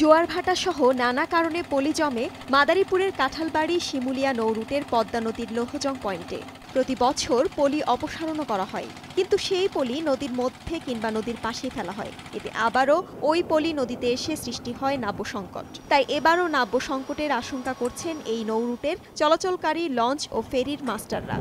জোয়ার ভাটা সহ নানা কারণে পলি জমে মাদারীপুরের কাঁঠালবাড়ি শিমুলিয়া নৌরুটের পদ্মা নদীর লৌহজং পয়েন্টে প্রতি বছর পলি অপসারণও করা হয় কিন্তু সেই পলি নদীর মধ্যে কিংবা নদীর পাশেই ফেলা হয় এতে আবারও ওই পলি নদীতে এসে সৃষ্টি হয় নাব্য সংকট তাই এবারও নাব্য সংকটের আশঙ্কা করছেন এই নৌরুটের চলাচলকারী লঞ্চ ও ফেরির মাস্টাররা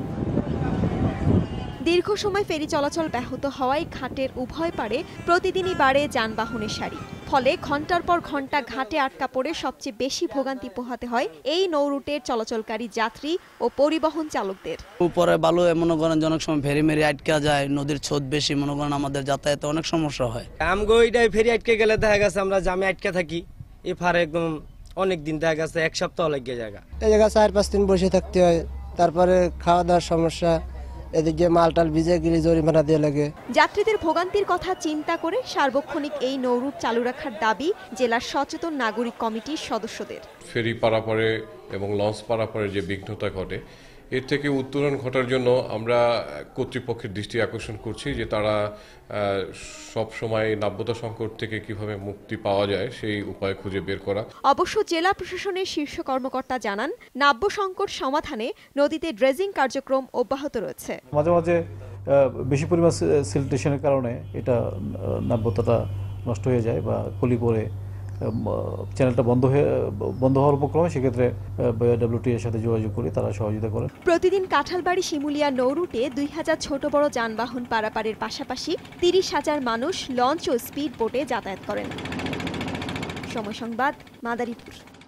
দীর্ঘ সময় ফেরি চলাচল ব্যাহত হওয়ায় ঘাটের উভয় পারে প্রতিদিনই বাড়ে যানবাহনের সারি ফলে ঘন্টার পর ঘন্টা ঘাটে আটকা পড়ে সবচেয়ে বেশি ভোগান্তি পোহাতে হয় এই নৌরুটের চলাচলকারী যাত্রী ও পরিবহন চালকদের উপরে বালু এমন করেন অনেক সময় ফেরি মেরি আটকা যায় নদীর ছোদ বেশি মনে করেন আমাদের যাতায়াতে অনেক সমস্যা হয় আমগো ফেরি আটকে গেলে দেখা গেছে আমরা জামে আটকে থাকি এ ফারে একদম অনেক দিন দেখা গেছে এক সপ্তাহ লাগিয়ে জায়গা এই জায়গা চার পাঁচ দিন বসে থাকতে হয় তারপরে খাওয়া দাওয়ার সমস্যা এদিকে মালটাল ভিজে গেলে জরিমানা দিয়ে লাগে যাত্রীদের ভোগান্তির কথা চিন্তা করে সার্বক্ষণিক এই নৌরুট চালু রাখার দাবি জেলার সচেতন নাগরিক কমিটির সদস্যদের ফেরি পারাপারে এবং লঞ্চ পারাপারে যে বিঘ্নতা ঘটে এর থেকে উত্তরণ ঘটার জন্য আমরা কর্তৃপক্ষের দৃষ্টি আকর্ষণ করছি যে তারা সব সময় নাব্যতা সংকট থেকে কিভাবে মুক্তি পাওয়া যায় সেই উপায় খুঁজে বের করা অবশ্য জেলা প্রশাসনের শীর্ষ কর্মকর্তা জানান নাব্য সংকট সমাধানে নদীতে ড্রেজিং কার্যক্রম অব্যাহত রয়েছে মাঝে মাঝে বেশি পরিমাণ সিলটেশনের কারণে এটা নাব্যতাটা নষ্ট হয়ে যায় বা কলি পড়ে চ্যানেলটা বন্ধ হয়ে বন্ধ হওয়ার উপক্রমে সেক্ষেত্রে ডাব্লিউটি এর সাথে যোগাযোগ করি তারা সহযোগিতা করেন প্রতিদিন কাঁঠালবাড়ি শিমুলিয়া নৌরুটে দুই হাজার ছোট বড় যানবাহন পারাপারের পাশাপাশি তিরিশ হাজার মানুষ লঞ্চ ও স্পিড বোটে যাতায়াত করেন সময় সংবাদ মাদারীপুর